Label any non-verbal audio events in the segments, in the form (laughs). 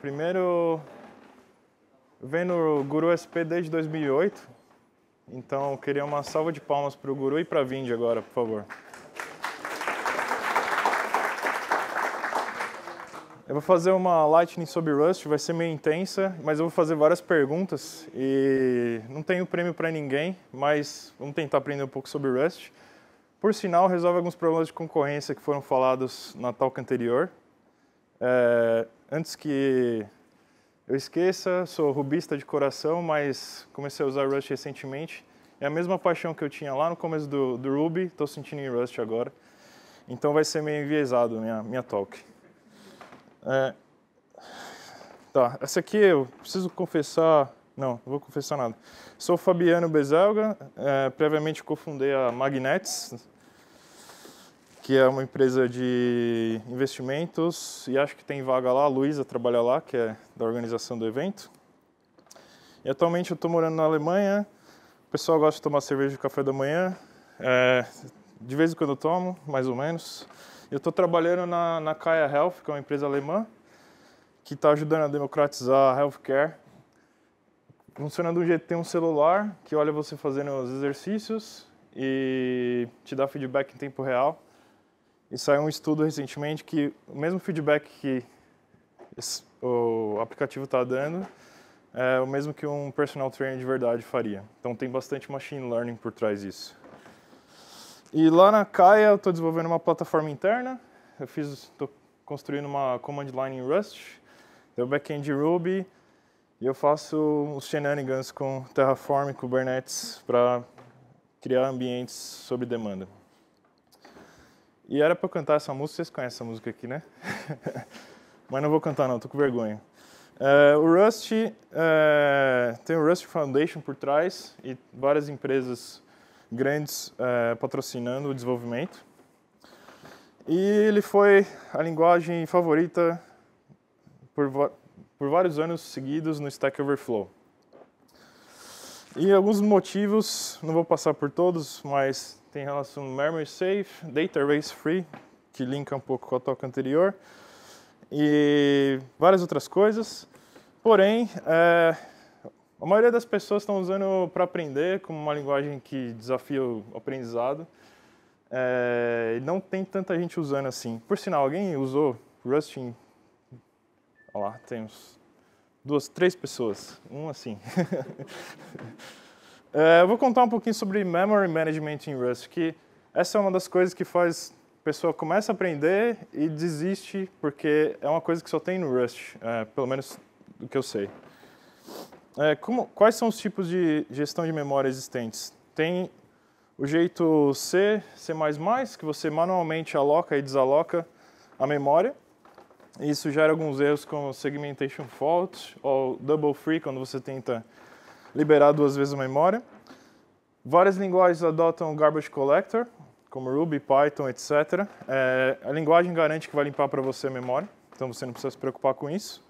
primeiro então eu venho no Guru SP desde 2008, então queria uma salva de palmas para o Guru e para a Vindy agora, por favor. Eu vou fazer uma Lightning sobre Rust, vai ser meio intensa, mas eu vou fazer várias perguntas e não tenho prêmio para ninguém, mas vamos tentar aprender um pouco sobre Rust. Por sinal, resolve alguns problemas de concorrência que foram falados na talk anterior, é, antes que eu esqueça, sou rubista de coração, mas comecei a usar Rust recentemente. É a mesma paixão que eu tinha lá no começo do, do Ruby, estou sentindo em Rust agora. Então vai ser meio enviesado minha, minha talk. É, tá, essa aqui eu preciso confessar. Não, não vou confessar nada. Sou Fabiano Bezelga, é, previamente cofundei a Magnets, que é uma empresa de investimentos e acho que tem vaga lá, a Luísa trabalha lá, que é da organização do evento. E atualmente eu estou morando na Alemanha, o pessoal gosta de tomar cerveja de café da manhã, é, de vez em quando eu tomo, mais ou menos. Eu estou trabalhando na, na Kaya Health, que é uma empresa alemã, que está ajudando a democratizar a healthcare. Funciona de um jeito, tem um celular que olha você fazendo os exercícios e te dá feedback em tempo real. E saiu um estudo recentemente que o mesmo feedback que o aplicativo está dando é o mesmo que um personal trainer de verdade faria. Então tem bastante machine learning por trás disso. E lá na Kaia eu estou desenvolvendo uma plataforma interna. Eu fiz, estou construindo uma command line em Rust, o backend end Ruby e eu faço os shenanigans com Terraform e Kubernetes para criar ambientes sob demanda. E era para cantar essa música, vocês conhecem essa música aqui, né? (laughs) Mas não vou cantar não, tô com vergonha. Uh, o Rust uh, tem o Rust Foundation por trás e várias empresas grandes uh, patrocinando o desenvolvimento. E ele foi a linguagem favorita por, por vários anos seguidos no Stack Overflow. E alguns motivos, não vou passar por todos, mas tem relação memory safe, data race free, que linka um pouco com a toca anterior, e várias outras coisas. Porém, é, a maioria das pessoas estão usando para aprender como uma linguagem que desafia o aprendizado. É, não tem tanta gente usando assim. Por sinal, alguém usou Rust em... Olha lá, temos duas, três pessoas. Um assim. (laughs) É, eu vou contar um pouquinho sobre Memory Management em Rust, que essa é uma das coisas que faz a pessoa começa a aprender e desiste, porque é uma coisa que só tem no Rust, é, pelo menos do que eu sei. É, como, quais são os tipos de gestão de memória existentes? Tem o jeito C, C++, que você manualmente aloca e desaloca a memória. Isso gera alguns erros como segmentation fault ou double free, quando você tenta liberar duas vezes a memória. Várias linguagens adotam Garbage Collector, como Ruby, Python, etc. É, a linguagem garante que vai limpar para você a memória, então você não precisa se preocupar com isso.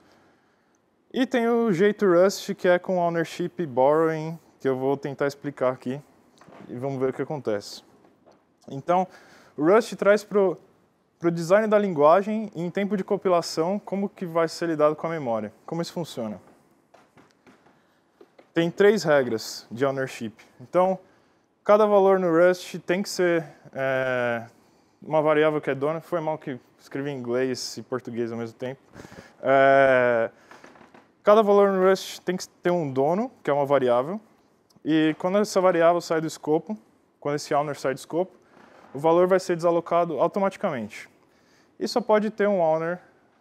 E tem o jeito Rust, que é com Ownership Borrowing, que eu vou tentar explicar aqui e vamos ver o que acontece. Então, o Rust traz para o design da linguagem em tempo de compilação como que vai ser lidado com a memória, como isso funciona tem três regras de ownership. Então, cada valor no Rust tem que ser é, uma variável que é dona. Foi mal que escrevi em inglês e português ao mesmo tempo. É, cada valor no Rust tem que ter um dono, que é uma variável. E quando essa variável sai do escopo, quando esse owner sai do escopo, o valor vai ser desalocado automaticamente. E só pode ter um owner.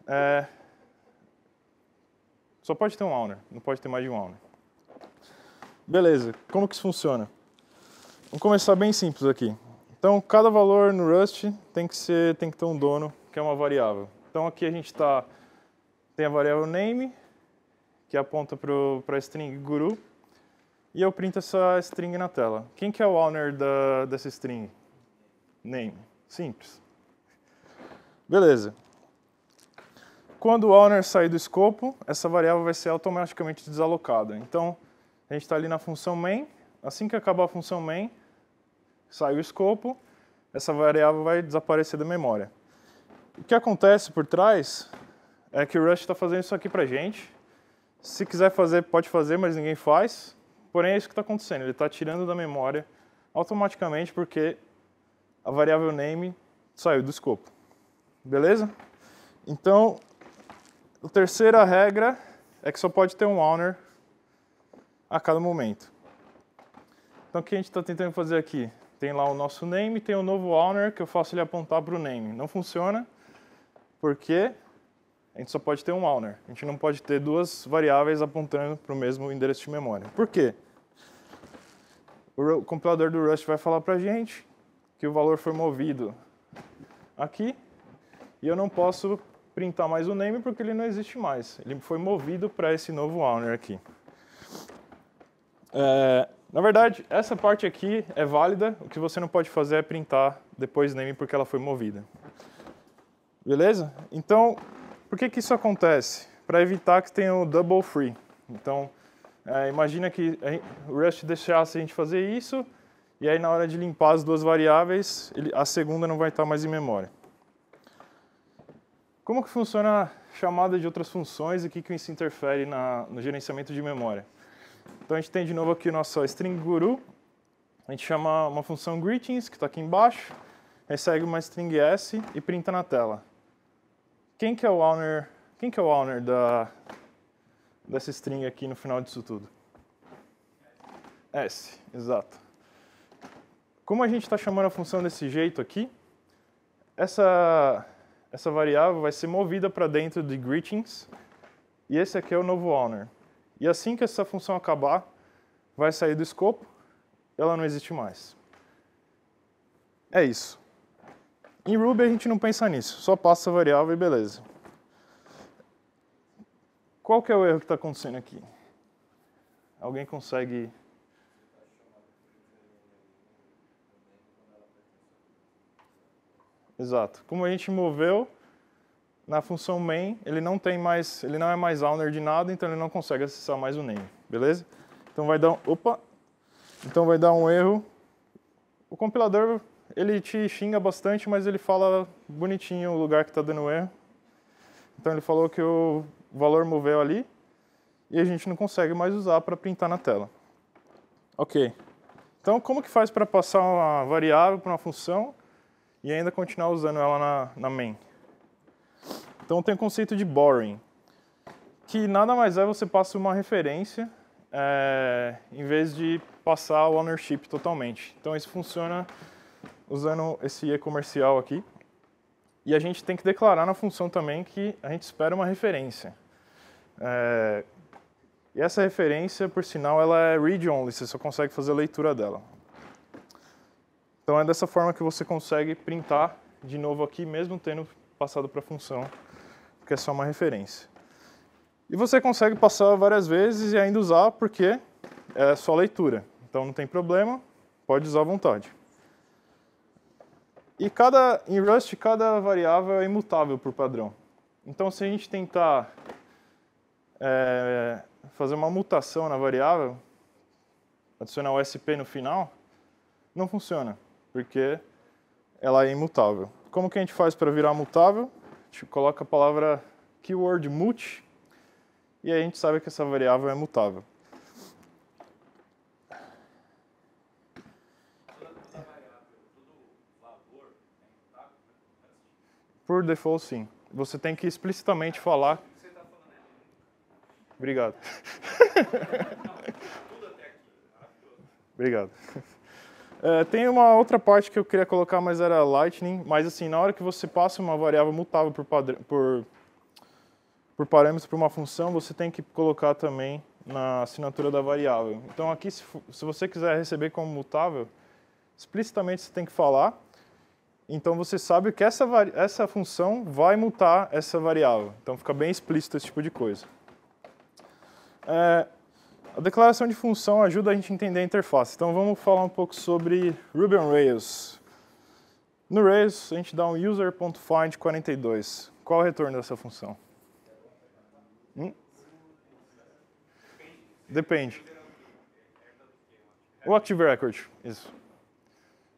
É, só pode ter um owner, não pode ter mais de um owner. Beleza, como que isso funciona? Vamos começar bem simples aqui. Então, cada valor no Rust tem que, ser, tem que ter um dono, que é uma variável. Então, aqui a gente tá, tem a variável name, que aponta para a string guru, e eu printo essa string na tela. Quem que é o owner da, dessa string? Name. Simples. Beleza. Quando o owner sair do escopo, essa variável vai ser automaticamente desalocada. Então, a gente está ali na função main, assim que acabar a função main, sai o escopo, essa variável vai desaparecer da memória. O que acontece por trás é que o Rust está fazendo isso aqui para gente. Se quiser fazer, pode fazer, mas ninguém faz. Porém, é isso que está acontecendo. Ele está tirando da memória automaticamente porque a variável name saiu do escopo. Beleza? Então, a terceira regra é que só pode ter um owner a cada momento. Então, o que a gente está tentando fazer aqui? Tem lá o nosso name, tem o novo owner que eu faço ele apontar para o name. Não funciona porque a gente só pode ter um owner. A gente não pode ter duas variáveis apontando para o mesmo endereço de memória. Por quê? O compilador do Rust vai falar para a gente que o valor foi movido aqui e eu não posso printar mais o name porque ele não existe mais. Ele foi movido para esse novo owner aqui. É, na verdade, essa parte aqui é válida. O que você não pode fazer é printar depois name porque ela foi movida. Beleza? Então, por que, que isso acontece? Para evitar que tenha o double free. Então, é, imagina que o Rust deixasse a gente fazer isso, e aí na hora de limpar as duas variáveis, ele, a segunda não vai estar mais em memória. Como que funciona a chamada de outras funções e o que, que isso interfere na, no gerenciamento de memória? Então a gente tem de novo aqui o nosso string guru. A gente chama uma função greetings, que está aqui embaixo, recebe uma string s e printa na tela. Quem que é o owner, quem que é o owner da, dessa string aqui no final disso tudo? S, exato. Como a gente está chamando a função desse jeito aqui, essa, essa variável vai ser movida para dentro de greetings, e esse aqui é o novo owner. E assim que essa função acabar, vai sair do escopo, ela não existe mais. É isso. Em Ruby a gente não pensa nisso, só passa a variável e beleza. Qual que é o erro que está acontecendo aqui? Alguém consegue Exato. Como a gente moveu, na função main, ele não tem mais, ele não é mais owner de nada, então ele não consegue acessar mais o name, beleza? Então vai dar, um, opa, então vai dar um erro. O compilador ele te xinga bastante, mas ele fala bonitinho o lugar que está dando erro. Então ele falou que o valor moveu ali e a gente não consegue mais usar para printar na tela. Ok. Então como que faz para passar uma variável para uma função e ainda continuar usando ela na, na main? Então tem o conceito de borrowing, que nada mais é você passa uma referência é, em vez de passar o ownership totalmente. Então isso funciona usando esse e comercial aqui. E a gente tem que declarar na função também que a gente espera uma referência. É, e essa referência, por sinal, ela é read-only, você só consegue fazer a leitura dela. Então é dessa forma que você consegue printar de novo aqui, mesmo tendo passado para a função porque é só uma referência. E você consegue passar várias vezes e ainda usar porque é só leitura. Então não tem problema, pode usar à vontade. E cada, em Rust, cada variável é imutável por padrão. Então se a gente tentar é, fazer uma mutação na variável, adicionar o SP no final, não funciona, porque ela é imutável. Como que a gente faz para virar mutável? a gente coloca a palavra keyword mut e a gente sabe que essa variável é mutável. Por default, sim. Você tem que explicitamente falar. Obrigado. Obrigado. É, tem uma outra parte que eu queria colocar, mas era Lightning. Mas assim, na hora que você passa uma variável mutável por, por, por parâmetro para uma função, você tem que colocar também na assinatura da variável. Então aqui, se, se você quiser receber como mutável, explicitamente você tem que falar. Então você sabe que essa, essa função vai mutar essa variável. Então fica bem explícito esse tipo de coisa. É, a declaração de função ajuda a gente a entender a interface. Então vamos falar um pouco sobre Ruby on Rails. No Rails, a gente dá um user.find42. Qual o retorno dessa função? Hum? Depende. O Active Record, isso.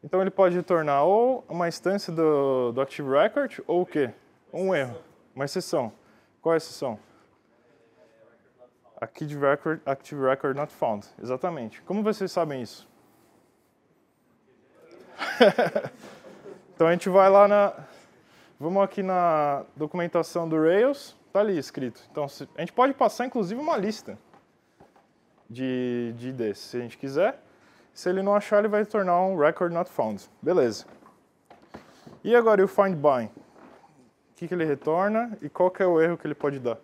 Então ele pode retornar ou uma instância do, do Active Record ou o quê? Um erro, uma exceção. Qual é a exceção? Active record, active record not found. Exatamente. Como vocês sabem isso? (laughs) então a gente vai lá na. Vamos aqui na documentação do Rails. Está ali escrito. Então a gente pode passar inclusive uma lista de, de IDs, se a gente quiser. Se ele não achar, ele vai tornar um record not found. Beleza. E agora e o find by? O que, que ele retorna e qual que é o erro que ele pode dar?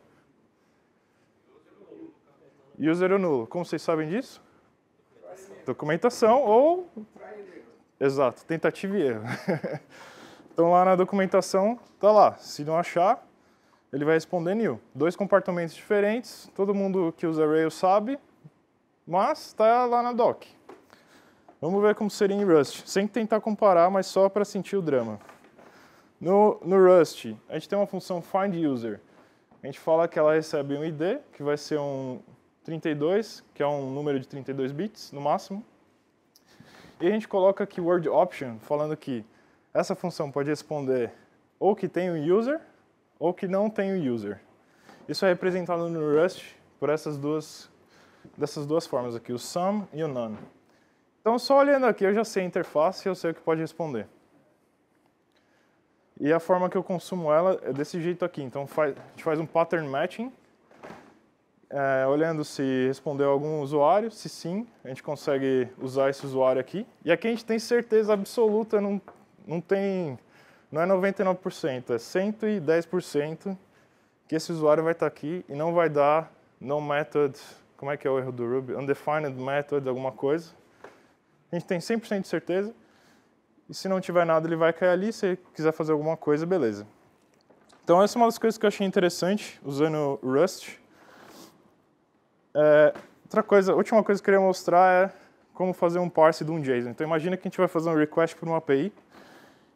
User ou nulo. Como vocês sabem disso? Documentação ou... Exato, tentativa e erro. (laughs) então lá na documentação, tá lá. Se não achar, ele vai responder new. Dois comportamentos diferentes, todo mundo que usa Rails sabe, mas está lá na doc. Vamos ver como seria em Rust, sem tentar comparar, mas só para sentir o drama. No, no Rust, a gente tem uma função find user. A gente fala que ela recebe um ID, que vai ser um, 32, que é um número de 32 bits no máximo. E a gente coloca aqui word option, falando que essa função pode responder ou que tem um user ou que não tem um user. Isso é representado no Rust por essas duas, dessas duas formas aqui, o sum e o none. Então, só olhando aqui, eu já sei a interface e eu sei o que pode responder. E a forma que eu consumo ela é desse jeito aqui. Então, faz, a gente faz um pattern matching, é, olhando se respondeu algum usuário. Se sim, a gente consegue usar esse usuário aqui. E aqui a gente tem certeza absoluta, não, não tem... Não é 99%, é 110% que esse usuário vai estar aqui e não vai dar no method, como é que é o erro do Ruby? Undefined method, alguma coisa. A gente tem 100% de certeza. E se não tiver nada, ele vai cair ali. Se quiser fazer alguma coisa, beleza. Então, essa é uma das coisas que eu achei interessante usando Rust. É, outra coisa, última coisa que eu queria mostrar é como fazer um parse de um JSON. Então imagina que a gente vai fazer um request para uma API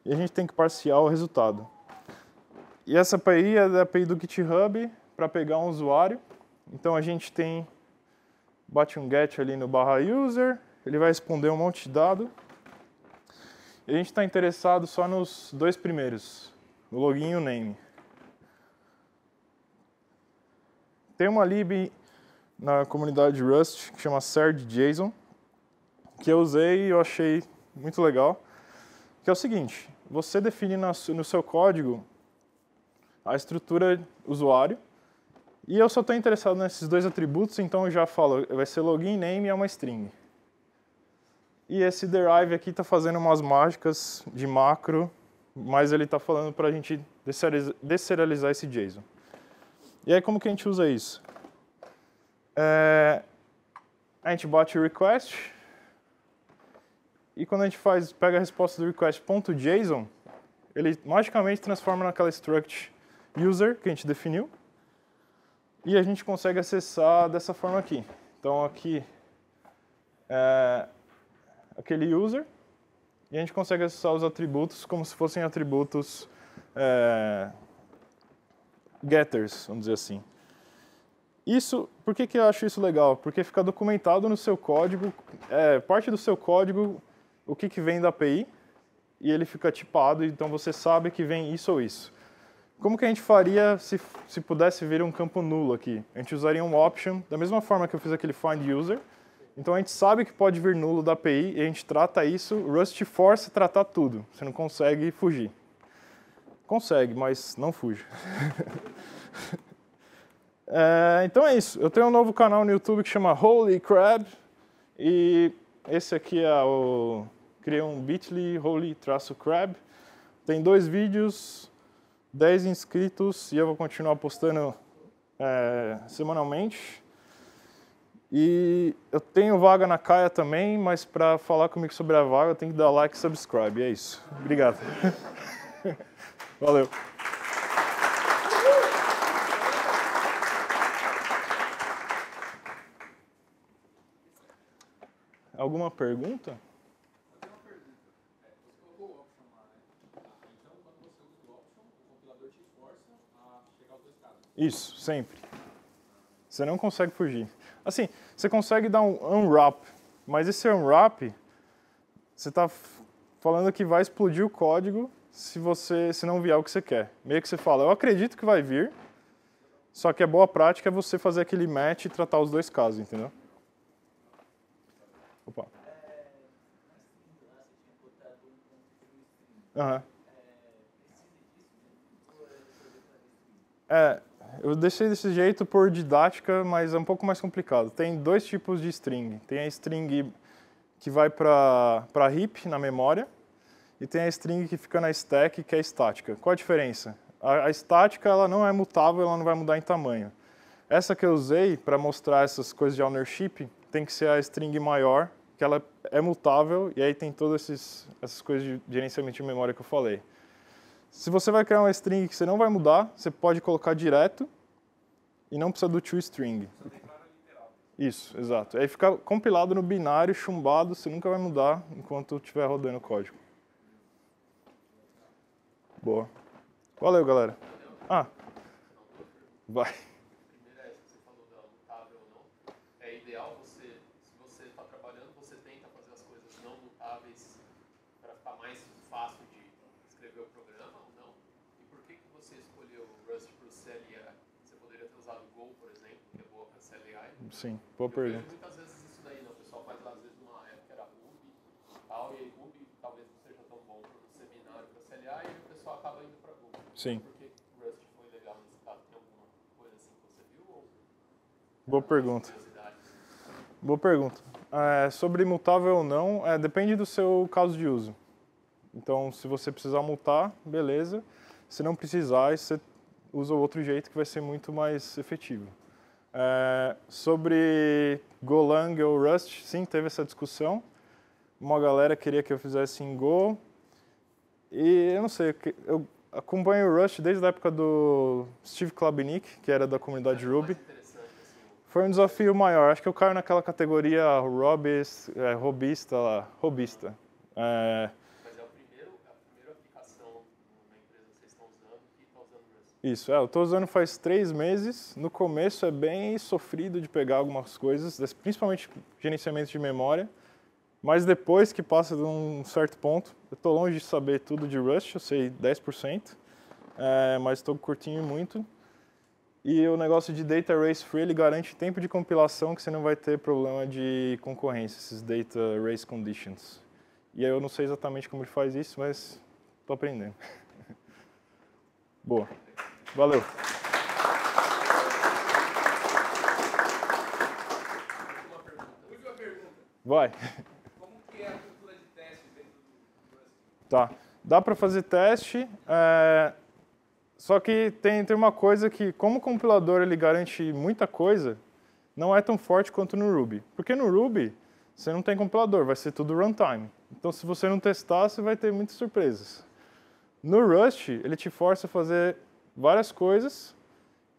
e a gente tem que parciar o resultado. E essa API é da API do GitHub para pegar um usuário. Então a gente tem bate um get ali no barra user, ele vai responder um monte de dado. E a gente está interessado só nos dois primeiros, o login e o name. Tem uma lib na comunidade Rust, que chama SerdJSON, que eu usei e eu achei muito legal, que é o seguinte, você define no seu código a estrutura usuário, e eu só estou interessado nesses dois atributos, então eu já falo, vai ser login name é uma string. E esse derive aqui está fazendo umas mágicas de macro, mas ele está falando para a gente deserializar esse JSON. E aí como que a gente usa isso? É, a gente bate o request e quando a gente faz, pega a resposta do request.json, ele magicamente transforma naquela struct user que a gente definiu e a gente consegue acessar dessa forma aqui. Então aqui é aquele user e a gente consegue acessar os atributos como se fossem atributos é, getters, vamos dizer assim. Isso por que, que eu acho isso legal? Porque fica documentado no seu código, é, parte do seu código, o que, que vem da API, e ele fica tipado, então você sabe que vem isso ou isso. Como que a gente faria se, se pudesse vir um campo nulo aqui? A gente usaria um option, da mesma forma que eu fiz aquele find user, então a gente sabe que pode vir nulo da API e a gente trata isso. Rust force tratar tudo. Você não consegue fugir. Consegue, mas não fuja. (laughs) É, então é isso. Eu tenho um novo canal no YouTube que chama Holy Crab. E esse aqui é o. Criei um bit.ly holy-crab. Tem dois vídeos, 10 inscritos e eu vou continuar postando é, semanalmente. E eu tenho vaga na Caia também, mas para falar comigo sobre a vaga tem que dar like e subscribe. É isso. Obrigado. (laughs) Valeu. Alguma pergunta? Isso, sempre. Você não consegue fugir. Assim, você consegue dar um unwrap, mas esse unwrap, você está falando que vai explodir o código se você se não vier o que você quer. Meio que você fala, eu acredito que vai vir, só que a boa prática é você fazer aquele match e tratar os dois casos, entendeu? Opa. Aham. É, eu deixei desse jeito por didática, mas é um pouco mais complicado. Tem dois tipos de string. Tem a string que vai para heap, na memória, e tem a string que fica na stack, que é estática. Qual a diferença? A, a estática ela não é mutável, ela não vai mudar em tamanho. Essa que eu usei para mostrar essas coisas de ownership tem que ser a string maior que ela é mutável e aí tem todas esses, essas coisas de gerenciamento de memória que eu falei. Se você vai criar uma string que você não vai mudar, você pode colocar direto e não precisa do toString. Isso, exato. Aí fica compilado no binário, chumbado, você nunca vai mudar enquanto estiver rodando o código. Boa. Valeu, galera. Ah, vai. ficar tá mais fácil de escrever o programa ou não? E por que, que você escolheu o Rust para o CLI? Você poderia ter usado o Go, por exemplo, que é boa para CLI? Sim, boa pergunta. muitas vezes isso daí, não. Né? o pessoal faz às vezes numa época era Ruby e tal, e aí Ruby talvez não seja tão bom para o seminário para CLI, e o pessoal acaba indo para Go. Sim. Por que o Rust foi legal nesse caso? Tem alguma coisa assim que você viu? Ou... É boa pergunta. Boa pergunta. É, sobre mutável ou não, é, depende do seu caso de uso. Então, se você precisar multar, beleza. Se não precisar, você usa outro jeito que vai ser muito mais efetivo. É, sobre Golang ou Rust, sim, teve essa discussão. Uma galera queria que eu fizesse em Go. E eu não sei, eu acompanho o Rust desde a época do Steve Klabnik, que era da comunidade Ruby. Assim, Foi um desafio maior. Acho que eu caio naquela categoria robis, é, robista lá. Robista. É, Isso, é, eu estou usando faz três meses. No começo é bem sofrido de pegar algumas coisas, principalmente gerenciamento de memória. Mas depois que passa de um certo ponto, eu estou longe de saber tudo de Rust, eu sei 10%, é, eh, mas estou curtindo muito. E o negócio de Data Race Free, ele garante tempo de compilação que você não vai ter problema de concorrência, esses Data Race Conditions. E eu não sei exatamente como ele faz isso, mas estou aprendendo. (laughs) Boa. Valeu. Última pergunta. Vai. Como que é a cultura de teste dentro do Tá. Dá para fazer teste, é... só que tem, tem uma coisa que, como o compilador ele garante muita coisa, não é tão forte quanto no Ruby. Porque no Ruby, você não tem compilador, vai ser tudo runtime. Então, se você não testar, você vai ter muitas surpresas. No Rust, ele te força a fazer várias coisas,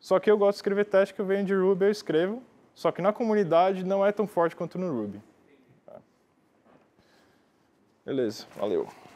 só que eu gosto de escrever teste que eu venho de Ruby, eu escrevo, só que na comunidade não é tão forte quanto no Ruby. Tá. Beleza, valeu.